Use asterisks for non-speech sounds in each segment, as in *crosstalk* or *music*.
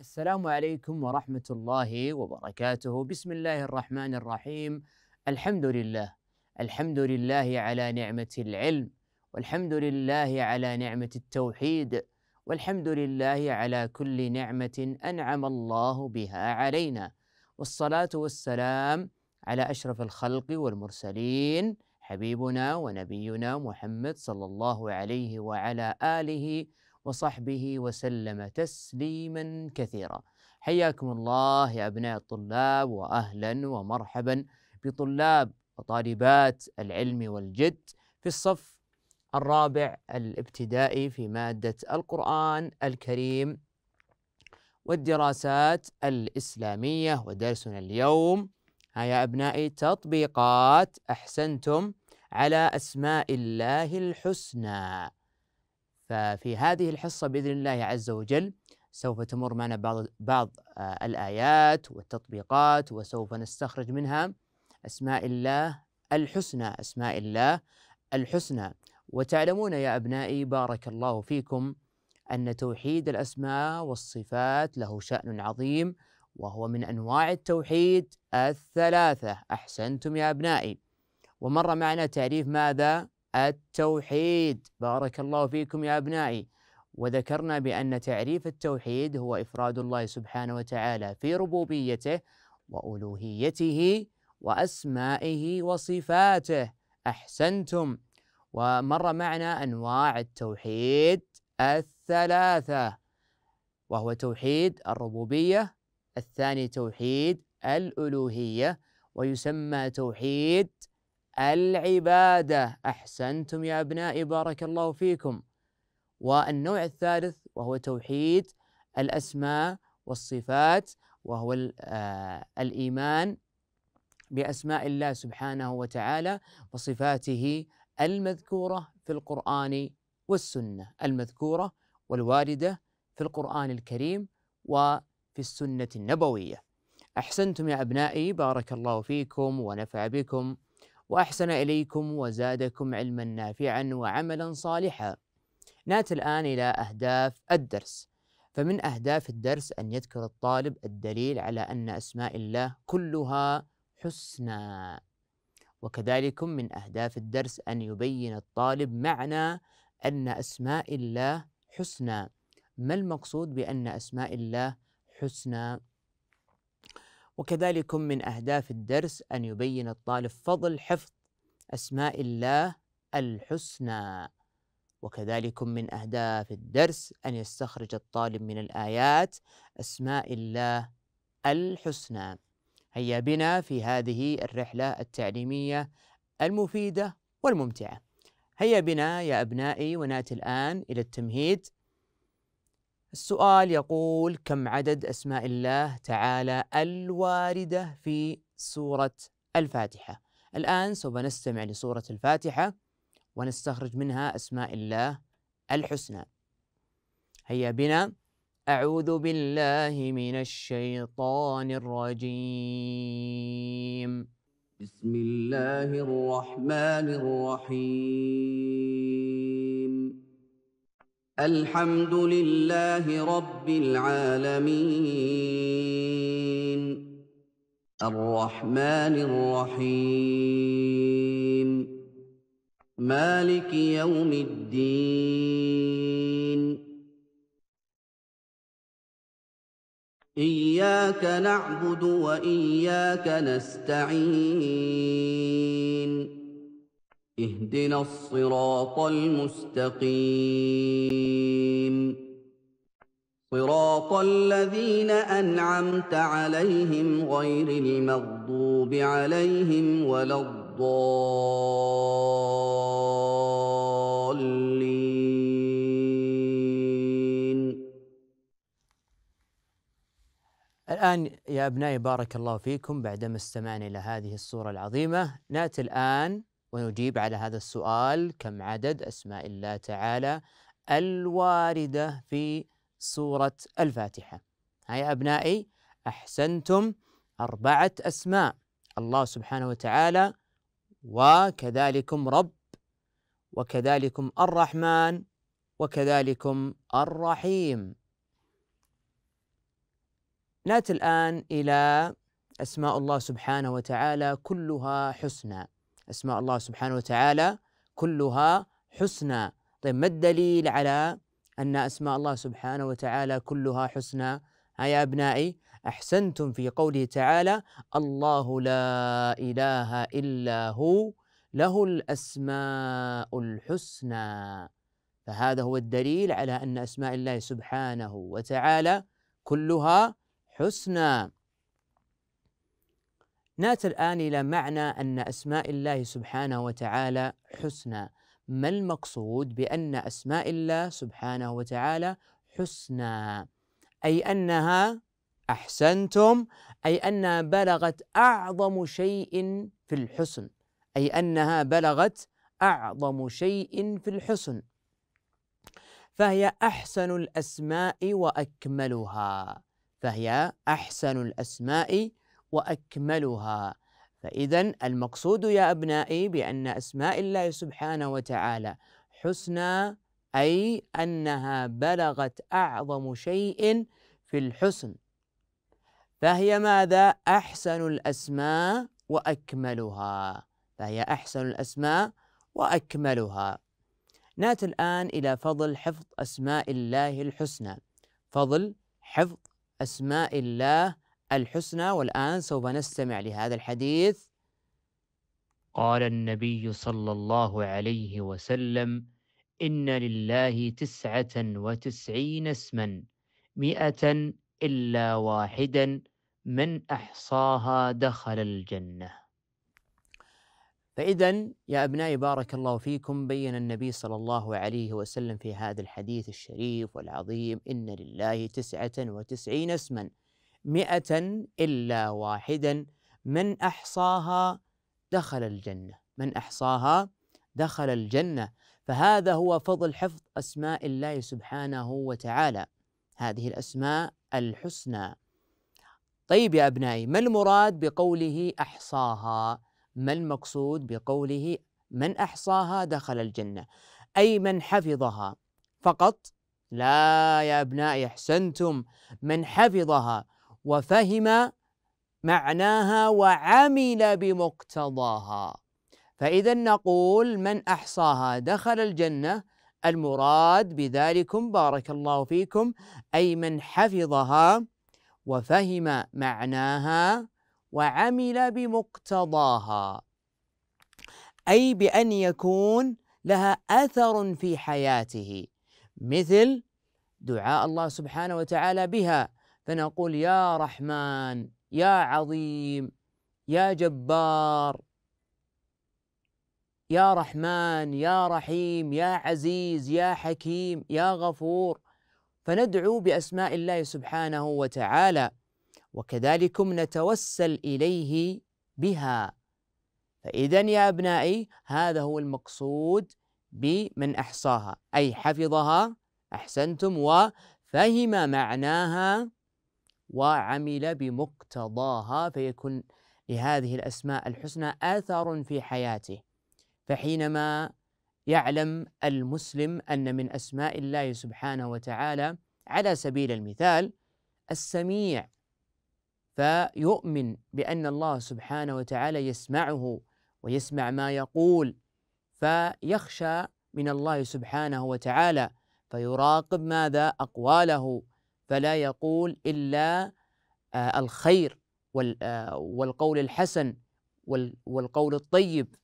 السلام عليكم ورحمة الله وبركاته بسم الله الرحمن الرحيم الحمد لله الحمد لله على نعمة العلم والحمد لله على نعمة التوحيد والحمد لله على كل نعمة أنعم الله بها علينا والصلاة والسلام على أشرف الخلق والمرسلين حبيبنا ونبينا محمد صلى الله عليه وعلى آله وصحبه وسلم تسليما كثيرا حياكم الله يا أبناء الطلاب وأهلا ومرحبا بطلاب وطالبات العلم والجد في الصف الرابع الابتدائي في مادة القرآن الكريم والدراسات الإسلامية ودرسنا اليوم ها يا أبنائي تطبيقات أحسنتم على أسماء الله الحسنى ففي هذه الحصة بإذن الله عز وجل سوف تمر معنا بعض بعض آه، الآيات والتطبيقات وسوف نستخرج منها أسماء الله الحسنى أسماء الله الحسنى وتعلمون يا أبنائي بارك الله فيكم أن توحيد الأسماء والصفات له شأن عظيم وهو من أنواع التوحيد الثلاثة أحسنتم يا أبنائي ومر معنا تعريف ماذا التوحيد بارك الله فيكم يا أبنائي وذكرنا بأن تعريف التوحيد هو إفراد الله سبحانه وتعالى في ربوبيته وألوهيته وأسمائه وصفاته أحسنتم ومر معنا أنواع التوحيد الثلاثة وهو توحيد الربوبية الثاني توحيد الألوهية ويسمى توحيد العبادة أحسنتم يا أبنائي بارك الله فيكم والنوع الثالث وهو توحيد الأسماء والصفات وهو آه، الإيمان بأسماء الله سبحانه وتعالى وصفاته المذكورة في القرآن والسنة المذكورة والواردة في القرآن الكريم وفي السنة النبوية أحسنتم يا أبنائي بارك الله فيكم ونفع بكم وأحسن إليكم وزادكم علما نافعا وعملا صالحا نات الآن إلى أهداف الدرس فمن أهداف الدرس أن يذكر الطالب الدليل على أن أسماء الله كلها حسنى وكذلك من أهداف الدرس أن يبين الطالب معنى أن أسماء الله حسنى ما المقصود بأن أسماء الله حسنى وكذلك من أهداف الدرس أن يبين الطالب فضل حفظ أسماء الله الحسنى وكذلك من أهداف الدرس أن يستخرج الطالب من الآيات أسماء الله الحسنى هيا بنا في هذه الرحلة التعليمية المفيدة والممتعة هيا بنا يا أبنائي ونأتي الآن إلى التمهيد السؤال يقول كم عدد أسماء الله تعالى الواردة في سورة الفاتحة الآن سوف نستمع لسورة الفاتحة ونستخرج منها أسماء الله الحسنى هيا بنا أعوذ بالله من الشيطان الرجيم بسم الله الرحمن الرحيم الحمد لله رب العالمين الرحمن الرحيم مالك يوم الدين اياك نعبد واياك نستعين اهدنا الصراط المستقيم صراط الذين انعمت عليهم غير المغضوب عليهم ولا الضالين الان يا ابنائي بارك الله فيكم بعدما استمعنا الى هذه الصوره العظيمه ناتي الان ونجيب على هذا السؤال كم عدد أسماء الله تعالى الواردة في سورة الفاتحة هيا أبنائي أحسنتم أربعة أسماء الله سبحانه وتعالى وكذلكم رب وكذلكم الرحمن وكذلكم الرحيم ناتي الآن إلى أسماء الله سبحانه وتعالى كلها حسنى أسماء الله سبحانه وتعالى كلها حسنى طيب ما الدليل على أن أسماء الله سبحانه وتعالى كلها حسنى يا أبنائي أحسنتم في قوله تعالى الله لا إله إلا هو له الأسماء الحسنى فهذا هو الدليل على أن أسماء الله سبحانه وتعالى كلها حسنى نأتي الآن إلى معنى أن أسماء الله سبحانه وتعالى حسنى ما المقصود بأن أسماء الله سبحانه وتعالى حسنى أي أنها أحسنتم أي أنها بلغت أعظم شيء في الحسن أي أنها بلغت أعظم شيء في الحسن فهي أحسن الأسماء وأكملها فهي أحسن الأسماء وأكملها فإذا المقصود يا أبنائي بأن أسماء الله سبحانه وتعالى حسنى أي أنها بلغت أعظم شيء في الحسن فهي ماذا؟ أحسن الأسماء وأكملها فهي أحسن الأسماء وأكملها نأتي الآن إلى فضل حفظ أسماء الله الحسنى فضل حفظ أسماء الله الحسنى والآن سوف نستمع لهذا الحديث قال النبي صلى الله عليه وسلم إن لله تسعة وتسعين اسما مئة إلا واحدا من أحصاها دخل الجنة فإذا يا أبنائي بارك الله فيكم بين النبي صلى الله عليه وسلم في هذا الحديث الشريف والعظيم إن لله تسعة وتسعين اسما مئة إلا واحدا من أحصاها دخل الجنة من أحصاها دخل الجنة فهذا هو فضل حفظ أسماء الله سبحانه وتعالى هذه الأسماء الحسنى طيب يا أبنائي ما المراد بقوله أحصاها ما المقصود بقوله من أحصاها دخل الجنة أي من حفظها فقط لا يا أبنائي أحسنتم من حفظها وفهم معناها وعمل بمقتضاها فإذا نقول من أحصاها دخل الجنة المراد بذلكم بارك الله فيكم أي من حفظها وفهم معناها وعمل بمقتضاها أي بأن يكون لها أثر في حياته مثل دعاء الله سبحانه وتعالى بها فنقول يا رحمن يا عظيم يا جبار يا رحمن يا رحيم يا عزيز يا حكيم يا غفور فندعو باسماء الله سبحانه وتعالى وكذلك نتوسل اليه بها فاذا يا ابنائي هذا هو المقصود بمن احصاها اي حفظها احسنتم وفهم معناها وعمل بمقتضاها فيكون لهذه الأسماء الحسنى آثار في حياته فحينما يعلم المسلم أن من أسماء الله سبحانه وتعالى على سبيل المثال السميع فيؤمن بأن الله سبحانه وتعالى يسمعه ويسمع ما يقول فيخشى من الله سبحانه وتعالى فيراقب ماذا أقواله فلا يقول إلا آه، الخير آه، والقول الحسن والقول الطيب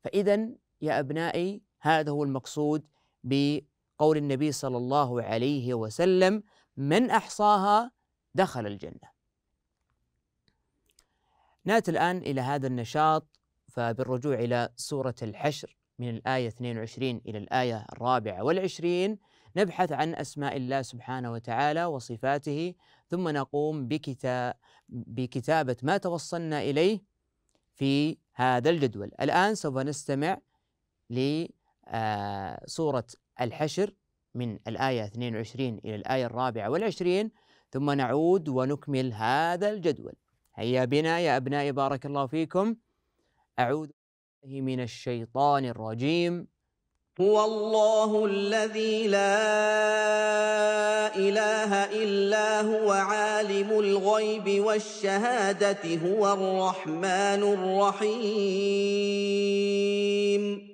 فإذا يا أبنائي هذا هو المقصود بقول النبي صلى الله عليه وسلم من أحصاها دخل الجنة نأتي الآن إلى هذا النشاط فبالرجوع إلى سورة الحشر من الآية 22 إلى الآية الرابعة والعشرين نبحث عن أسماء الله سبحانه وتعالى وصفاته ثم نقوم بكتاب بكتابة ما توصلنا إليه في هذا الجدول الآن سوف نستمع لسورة آه، الحشر من الآية 22 إلى الآية الرابعة والعشرين ثم نعود ونكمل هذا الجدول هيا بنا يا أبنائي بارك الله فيكم أعوذ بالله من الشيطان الرجيم هو الله الذي لا اله الا هو عالم الغيب والشهاده هو الرحمن الرحيم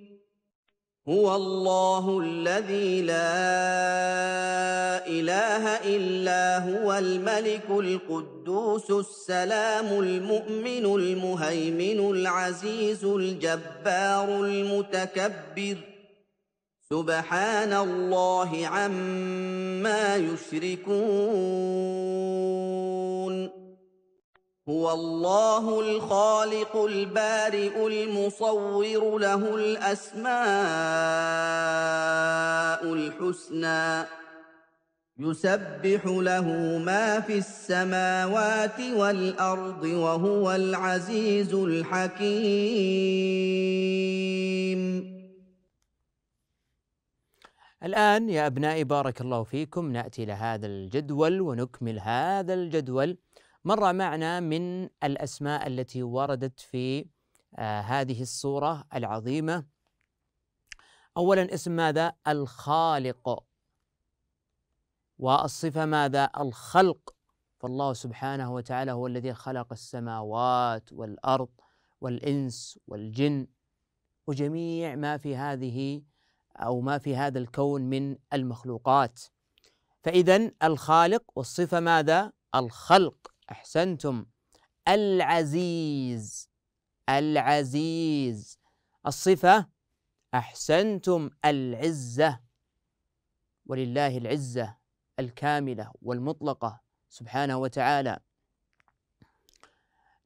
هو الله الذي لا اله الا هو الملك القدوس السلام المؤمن المهيمن العزيز الجبار المتكبر سبحان الله عما يشركون هو الله الخالق البارئ المصور له الاسماء الحسنى يسبح له ما في السماوات والارض وهو العزيز الحكيم الآن يا أبنائي بارك الله فيكم نأتي إلى هذا الجدول ونكمل هذا الجدول مر معنا من الأسماء التي وردت في آه هذه الصورة العظيمة أولا اسم ماذا؟ الخالق والصفة ماذا؟ الخلق فالله سبحانه وتعالى هو الذي خلق السماوات والأرض والإنس والجن وجميع ما في هذه أو ما في هذا الكون من المخلوقات فإذا الخالق والصفة ماذا؟ الخلق أحسنتم العزيز العزيز الصفة أحسنتم العزة ولله العزة الكاملة والمطلقة سبحانه وتعالى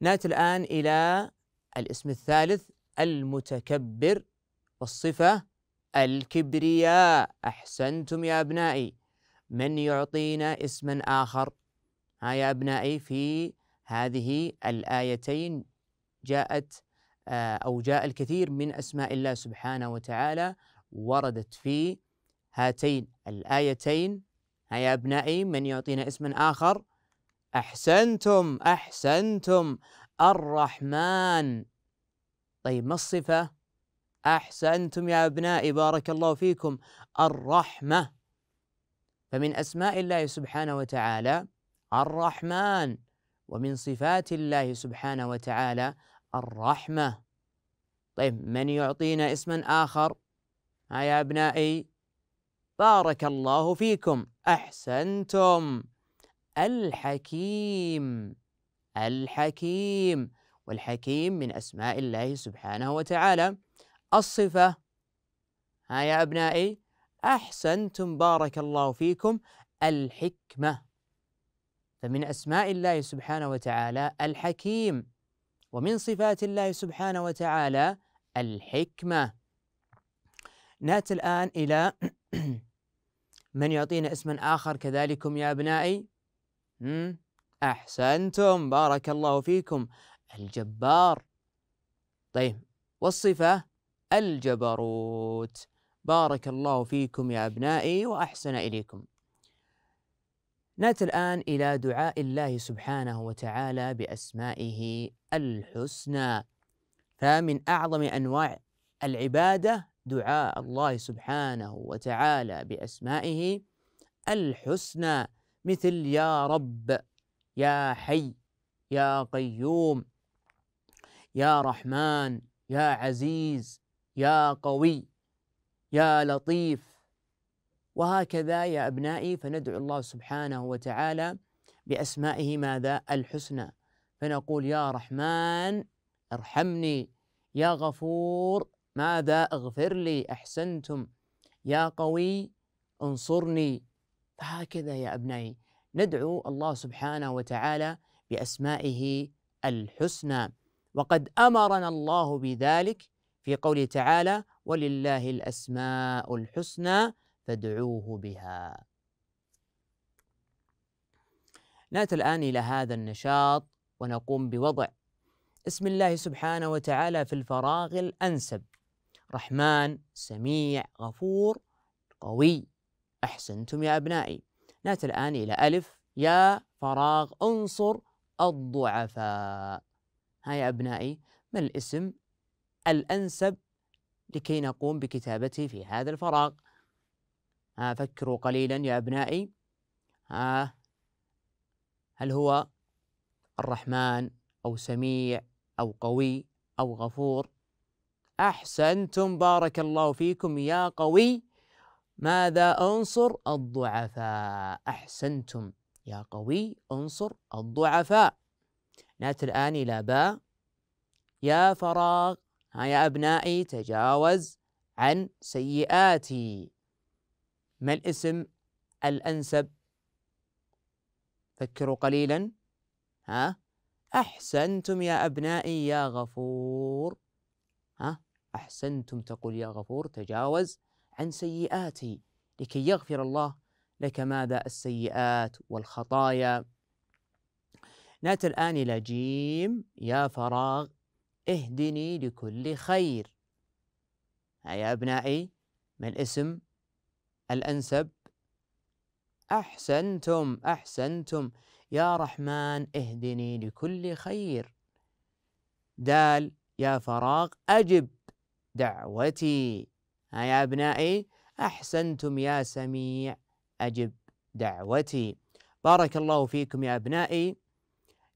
ناتي الآن إلى الاسم الثالث المتكبر والصفة الكبرياء أحسنتم يا أبنائي من يعطينا اسما آخر ها يا أبنائي في هذه الآيتين جاءت آه، أو جاء الكثير من أسماء الله سبحانه وتعالى وردت في هاتين الآيتين ها يا أبنائي من يعطينا اسما آخر أحسنتم أحسنتم الرحمن طيب ما الصفة أحسنتم يا أبنائي بارك الله فيكم الرحمة فمن أسماء الله سبحانه وتعالى الرحمن ومن صفات الله سبحانه وتعالى الرحمة طيب من يعطينا اسما آخر ها يا أبنائي بارك الله فيكم أحسنتم الحكيم الحكيم والحكيم من أسماء الله سبحانه وتعالى الصفة ها يا أبنائي أحسنتم بارك الله فيكم الحكمة فمن أسماء الله سبحانه وتعالى الحكيم ومن صفات الله سبحانه وتعالى الحكمة نأتي الآن إلى *clears throat* من يعطينا اسما آخر كذلكم يا أبنائي أحسنتم بارك الله فيكم الجبار طيب والصفة الجبروت بارك الله فيكم يا أبنائي وأحسن إليكم نأتي الآن إلى دعاء الله سبحانه وتعالى بأسمائه الحسنى فمن أعظم أنواع العبادة دعاء الله سبحانه وتعالى بأسمائه الحسنى مثل يا رب يا حي يا قيوم يا رحمن يا عزيز يا قوي يا لطيف وهكذا يا أبنائي فندعو الله سبحانه وتعالى بأسمائه ماذا الحسنى فنقول يا رحمن ارحمني يا غفور ماذا اغفر لي أحسنتم يا قوي انصرني فهكذا يا أبنائي ندعو الله سبحانه وتعالى بأسمائه الحسنى وقد أمرنا الله بذلك في قوله تعالى ولله الأسماء الحسنى فادعوه بها نأتي الآن إلى هذا النشاط ونقوم بوضع اسم الله سبحانه وتعالى في الفراغ الأنسب رحمن سميع غفور قوي أحسنتم يا أبنائي نأتي الآن إلى ألف يا فراغ انصر الضعفاء هيا أبنائي ما الاسم الأنسب لكي نقوم بكتابته في هذا الفراغ ها فكروا قليلا يا أبنائي ها هل هو الرحمن أو سميع أو قوي أو غفور أحسنتم بارك الله فيكم يا قوي ماذا أنصر الضعفاء أحسنتم يا قوي أنصر الضعفاء نأتي الآن إلى باء يا فراغ ها يا أبنائي تجاوز عن سيئاتي ما الاسم الأنسب فكروا قليلا ها أحسنتم يا أبنائي يا غفور ها أحسنتم تقول يا غفور تجاوز عن سيئاتي لكي يغفر الله لك ماذا السيئات والخطايا نأتي الآن إلى جيم يا فراغ اهدني لكل خير يا أبنائي ما الاسم الأنسب أحسنتم أحسنتم يا رحمن اهدني لكل خير دال يا فراغ أجب دعوتي ها يا أبنائي أحسنتم يا سميع أجب دعوتي بارك الله فيكم يا أبنائي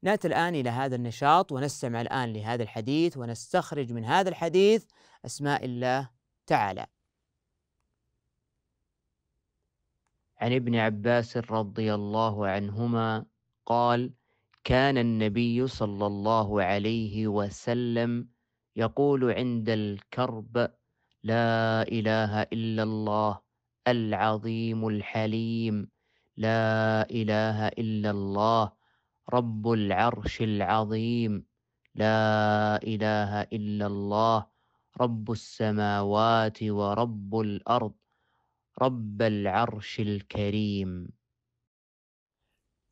نأتي الآن إلى هذا النشاط ونستمع الآن لهذا الحديث ونستخرج من هذا الحديث أسماء الله تعالى. عن ابن عباس رضي الله عنهما قال: كان النبي صلى الله عليه وسلم يقول عند الكرب: لا إله إلا الله العظيم الحليم، لا إله إلا الله رب العرش العظيم لا إله إلا الله رب السماوات ورب الأرض رب العرش الكريم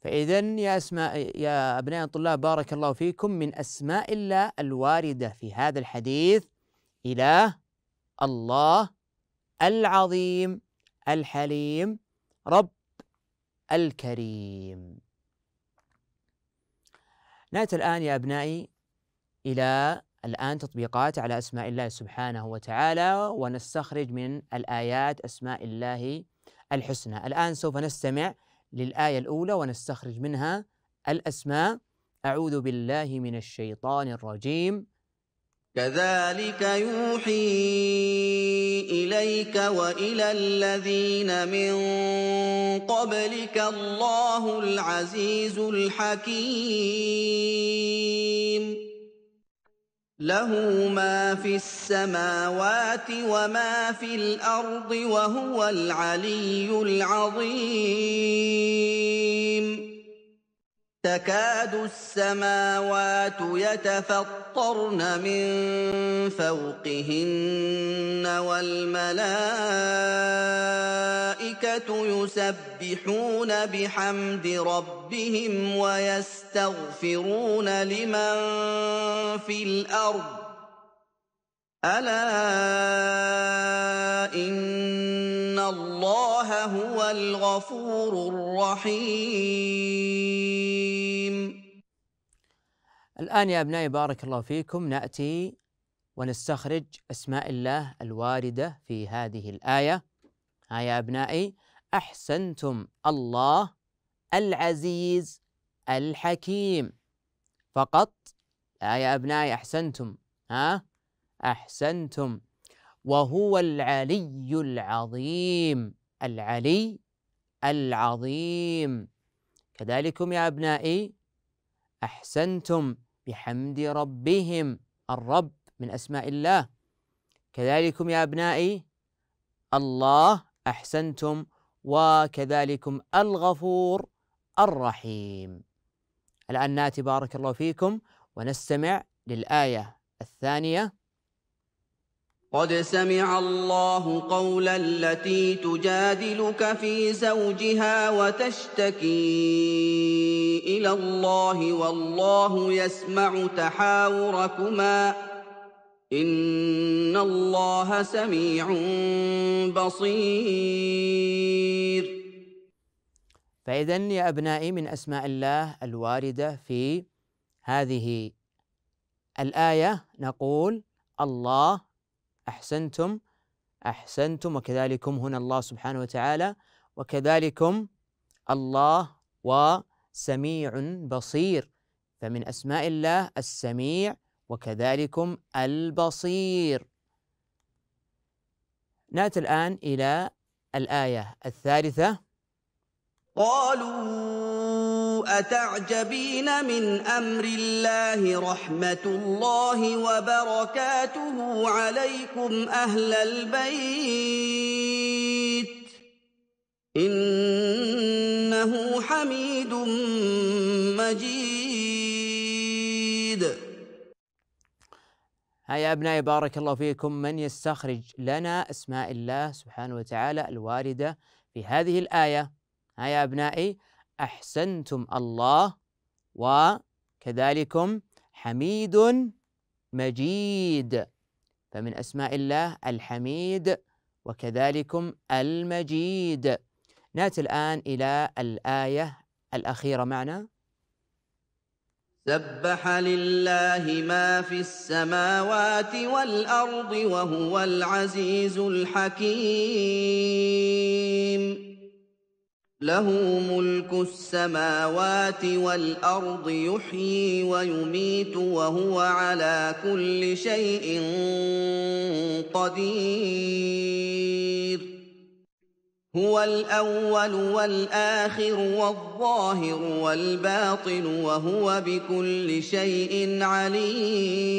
فإذا يا أسماء يا أبناء الطلاب بارك الله فيكم من أسماء الله الواردة في هذا الحديث إله الله العظيم الحليم رب الكريم نأتي الآن يا أبنائي إلى الآن تطبيقات على أسماء الله سبحانه وتعالى ونستخرج من الآيات أسماء الله الحسنى الآن سوف نستمع للآية الأولى ونستخرج منها الأسماء أعوذ بالله من الشيطان الرجيم كَذَٰلِكَ يُوحِي إِلَيْكَ وَإِلَى الَّذِينَ مِن قَبْلِكَ اللَّهُ الْعَزِيزُ الْحَكِيمُ لَهُ مَا فِي السَّمَاوَاتِ وَمَا فِي الْأَرْضِ وَهُوَ الْعَلِيُّ الْعَظِيمُ تكاد السماوات يتفطرن من فوقهن والملائكه يسبحون بحمد ربهم ويستغفرون لمن في الارض الا ان الله هو الغفور الرحيم الآن يا أبنائي بارك الله فيكم نأتي ونستخرج أسماء الله الواردة في هذه الآية ها يا أبنائي أحسنتم الله العزيز الحكيم فقط ها يا أبنائي أحسنتم ها أحسنتم وهو العلي العظيم العلي العظيم كذلكم يا أبنائي أحسنتم بحمد ربهم الرب من أسماء الله كذلكم يا أبنائي الله أحسنتم وكذلكم الغفور الرحيم الآن ناتي بارك الله فيكم ونستمع للآية الثانية قد سمع الله قول التي تجادلك في زوجها وتشتكي الى الله والله يسمع تحاوركما ان الله سميع بصير فاذا يا ابنائي من اسماء الله الوارده في هذه الايه نقول الله أحسنتم أحسنتم وكذلكم هنا الله سبحانه وتعالى وكذلكم الله وسميع بصير فمن أسماء الله السميع وكذلكم البصير نأتي الآن إلى الآية الثالثة قالوا أتعجبين من أمر الله رحمة الله وبركاته عليكم أهل البيت إنه حميد مجيد يا أبنائي بارك الله فيكم من يستخرج لنا أسماء الله سبحانه وتعالى الواردة في هذه الآية يا أبنائي أحسنتم الله وكذلكم حميد مجيد فمن أسماء الله الحميد وكذلكم المجيد نأتي الآن إلى الآية الأخيرة معنا سبح لله ما في السماوات والأرض وهو العزيز الحكيم له ملك السماوات والارض يحيي ويميت وهو على كل شيء قدير هو الاول والاخر والظاهر والباطن وهو بكل شيء عليم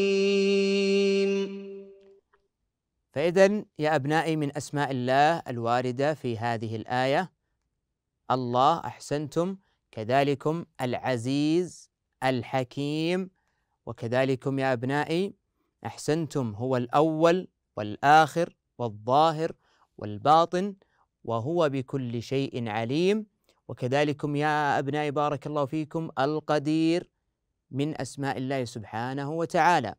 فاذا يا ابنائي من اسماء الله الوارده في هذه الايه الله أحسنتم كذلكم العزيز الحكيم وكذلكم يا أبنائي أحسنتم هو الأول والآخر والظاهر والباطن وهو بكل شيء عليم وكذلكم يا أبنائي بارك الله فيكم القدير من أسماء الله سبحانه وتعالى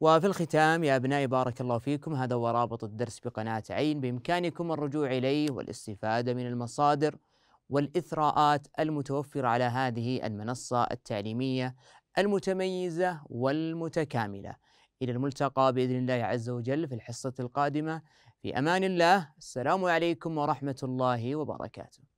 وفي الختام يا أبنائي بارك الله فيكم هذا هو رابط الدرس بقناة عين بإمكانكم الرجوع إليه والاستفادة من المصادر والإثراءات المتوفرة على هذه المنصة التعليمية المتميزة والمتكاملة إلى الملتقى بإذن الله عز وجل في الحصة القادمة في أمان الله السلام عليكم ورحمة الله وبركاته